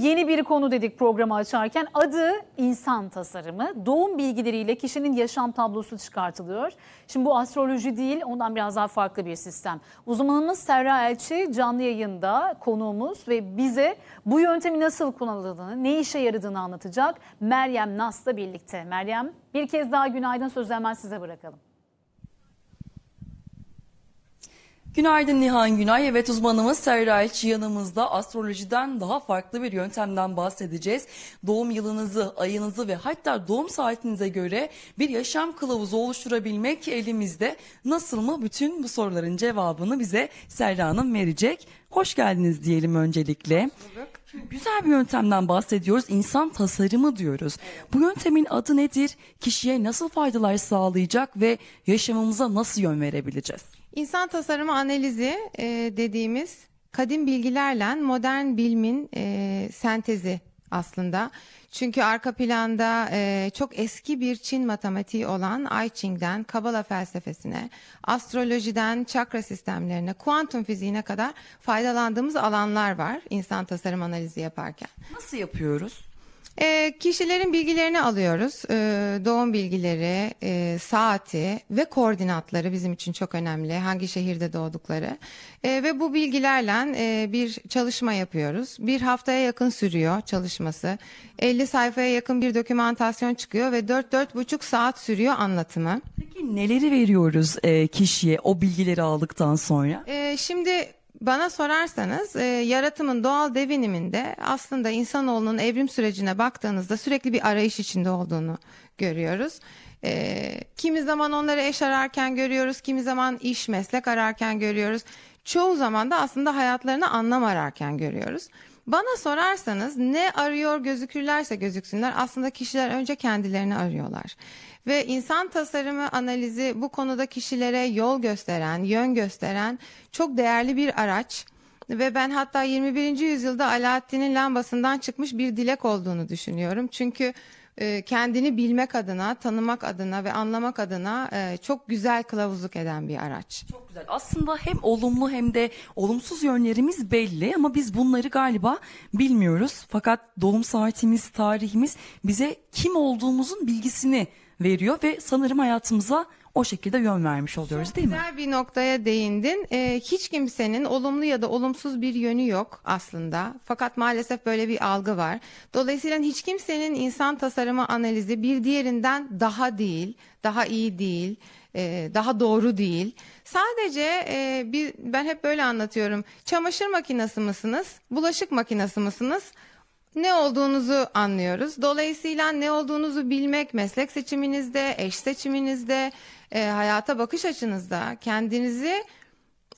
yeni bir konu dedik programı açarken. Adı insan tasarımı. Doğum bilgileriyle kişinin yaşam tablosu çıkartılıyor. Şimdi bu astroloji değil ondan biraz daha farklı bir sistem. Uzmanımız Serra Elçi canlı yayında konuğumuz ve bize bu yöntemi nasıl kullanıldığını, ne işe yaradığını anlatacak. Meryem Nas'la birlikte. Meryem bir kez daha günaydın sözü size bırakalım. Günaydın Nihan Günay. Evet uzmanımız Serra İlç yanımızda astrolojiden daha farklı bir yöntemden bahsedeceğiz. Doğum yılınızı, ayınızı ve hatta doğum saatinize göre bir yaşam kılavuzu oluşturabilmek elimizde. Nasıl mı? Bütün bu soruların cevabını bize Serra Hanım verecek. Hoş geldiniz diyelim öncelikle. Güzel bir yöntemden bahsediyoruz. İnsan tasarımı diyoruz. Bu yöntemin adı nedir? Kişiye nasıl faydalar sağlayacak ve yaşamımıza nasıl yön verebileceğiz? İnsan tasarımı analizi e, dediğimiz kadim bilgilerle modern bilimin e, sentezi aslında. Çünkü arka planda e, çok eski bir Çin matematiği olan I Ching'den Kabala felsefesine, astrolojiden çakra sistemlerine, kuantum fiziğine kadar faydalandığımız alanlar var insan tasarım analizi yaparken. Nasıl yapıyoruz? E, kişilerin bilgilerini alıyoruz. E, doğum bilgileri, e, saati ve koordinatları bizim için çok önemli. Hangi şehirde doğdukları. E, ve bu bilgilerle e, bir çalışma yapıyoruz. Bir haftaya yakın sürüyor çalışması. 50 sayfaya yakın bir dokümantasyon çıkıyor ve 4-4,5 saat sürüyor anlatımı. Peki neleri veriyoruz e, kişiye o bilgileri aldıktan sonra? E, şimdi bana sorarsanız e, yaratımın doğal deviniminde aslında insanoğlunun evrim sürecine baktığınızda sürekli bir arayış içinde olduğunu görüyoruz. E, kimi zaman onları eş ararken görüyoruz, kimi zaman iş, meslek ararken görüyoruz çoğu zaman da aslında hayatlarını anlam ararken görüyoruz. Bana sorarsanız ne arıyor gözükürlerse gözüksünler aslında kişiler önce kendilerini arıyorlar. Ve insan tasarımı analizi bu konuda kişilere yol gösteren, yön gösteren çok değerli bir araç ve ben hatta 21. yüzyılda Alaaddin'in lambasından çıkmış bir dilek olduğunu düşünüyorum. Çünkü e, kendini bilmek adına, tanımak adına ve anlamak adına e, çok güzel kılavuzluk eden bir araç. Çok güzel. Aslında hem olumlu hem de olumsuz yönlerimiz belli ama biz bunları galiba bilmiyoruz. Fakat doğum saatimiz, tarihimiz bize kim olduğumuzun bilgisini veriyor ve sanırım hayatımıza o şekilde yön vermiş oluyoruz değil mi? Güzel bir noktaya değindin. Ee, hiç kimsenin olumlu ya da olumsuz bir yönü yok aslında. Fakat maalesef böyle bir algı var. Dolayısıyla hiç kimsenin insan tasarımı analizi bir diğerinden daha değil, daha iyi değil, e, daha doğru değil. Sadece e, bir, ben hep böyle anlatıyorum. Çamaşır makinesi mısınız? Bulaşık makinesi mısınız? ne olduğunuzu anlıyoruz. Dolayısıyla ne olduğunuzu bilmek meslek seçiminizde, eş seçiminizde, e, hayata bakış açınızda kendinizi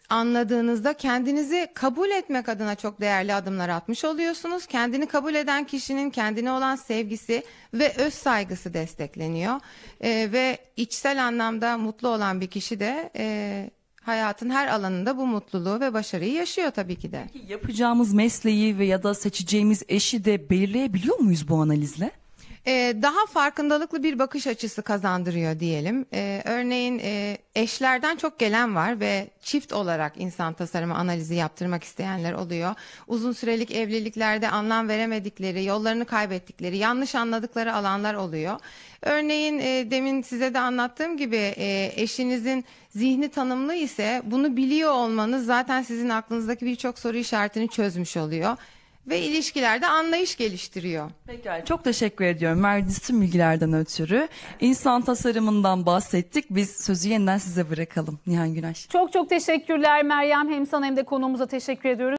anladığınızda kendinizi kabul etmek adına çok değerli adımlar atmış oluyorsunuz. Kendini kabul eden kişinin kendine olan sevgisi ve öz saygısı destekleniyor. E, ve içsel anlamda mutlu olan bir kişi de e, hayatın her alanında bu mutluluğu ve başarıyı yaşıyor tabii ki de. Yapacağımız mesleği ve ya da seçeceğimiz eşi de belirleyebiliyor muyuz bu analizle? e, daha farkındalıklı bir bakış açısı kazandırıyor diyelim. E, örneğin e, eşlerden çok gelen var ve çift olarak insan tasarımı analizi yaptırmak isteyenler oluyor. Uzun sürelik evliliklerde anlam veremedikleri, yollarını kaybettikleri, yanlış anladıkları alanlar oluyor. Örneğin e, demin size de anlattığım gibi e, eşinizin zihni tanımlı ise bunu biliyor olmanız zaten sizin aklınızdaki birçok soru işaretini çözmüş oluyor ve ilişkilerde anlayış geliştiriyor. Pekala çok teşekkür ediyorum verdiğiniz tüm bilgilerden ötürü. insan tasarımından bahsettik. Biz sözü yeniden size bırakalım Nihan Güneş. Çok çok teşekkürler Meryem. Hem sana hem de konuğumuza teşekkür ediyoruz.